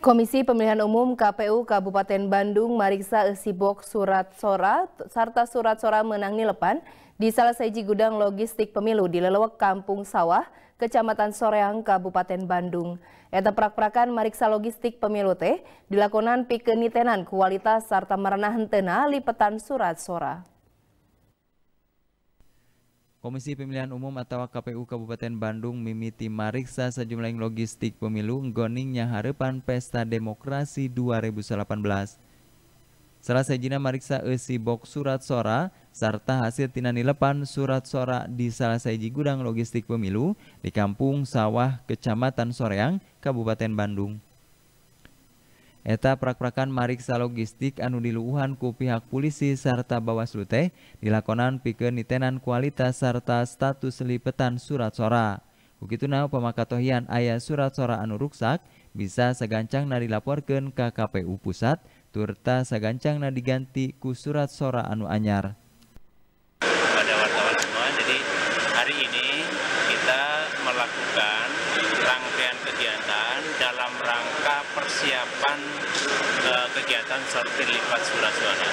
Komisi Pemilihan Umum KPU Kabupaten Bandung meriksa sibok surat sora serta surat sora menang nilepan di salah seji gudang logistik pemilu di lelewek Kampung Sawah, Kecamatan Soreang, Kabupaten Bandung. Eta prak-prakan meriksa logistik pemilu teh dilakonan pikenitenan kualitas serta merenah hentena lipetan surat sora. Komisi Pemilihan Umum atau KPU Kabupaten Bandung mimiti mariksa sejumlah logistik pemilu goningnya harapan Pesta Demokrasi 2018. Salah sejina mariksa esi box surat sora serta hasil tina nilepan surat sora di salah seji gudang logistik pemilu di Kampung Sawah Kecamatan Soreang, Kabupaten Bandung. Eta prak-prakan mariksa logistik anu diluuhan ku pihak polisi serta Bawaslu teh dilakonan pikeun nitenan kualitas serta status lipetan surat sora. Bukituna pemakatohian ayah surat sora anu ruksak bisa segancang na dilaporkan ke KPU pusat turta segancang na diganti ku surat sora anu anyar. Pada wartawan semua, jadi hari ini kita melakukan rangkaian kegiatan dalam persiapan uh, kegiatan sortir lipat suara suara.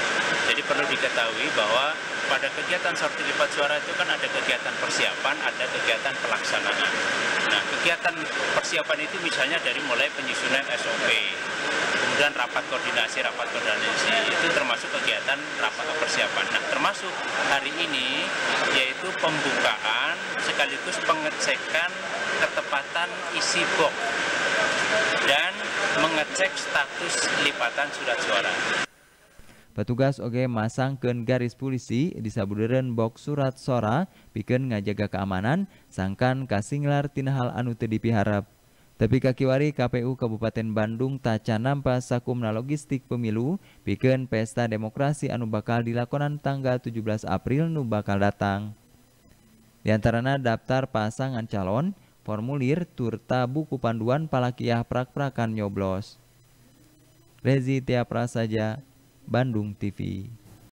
Jadi perlu diketahui bahwa pada kegiatan sortir lipat suara itu kan ada kegiatan persiapan, ada kegiatan pelaksanaan. Nah, kegiatan persiapan itu misalnya dari mulai penyusunan SOP, kemudian rapat koordinasi, rapat koordinasi itu termasuk kegiatan rapat persiapan. Nah, termasuk hari ini yaitu pembukaan sekaligus pengecekan ketepatan isi box mengecek status lipatan surat suara. Petugas oge masangkeun garis polisi di sabuderen box surat suara. Bikin ngajaga keamanan sangkan kasinglar tina hal anu tadi piharap. Tapi kakiwari KPU Kabupaten Bandung taca nampa sakumna logistik pemilu Bikin pesta demokrasi anu bakal dilakonan tanggal 17 April nu bakal datang. Di antarana daftar pasangan calon, formulir turta buku panduan palakiah prak-prakan nyoblos. Rezi Tia Prasaja, Bandung TV.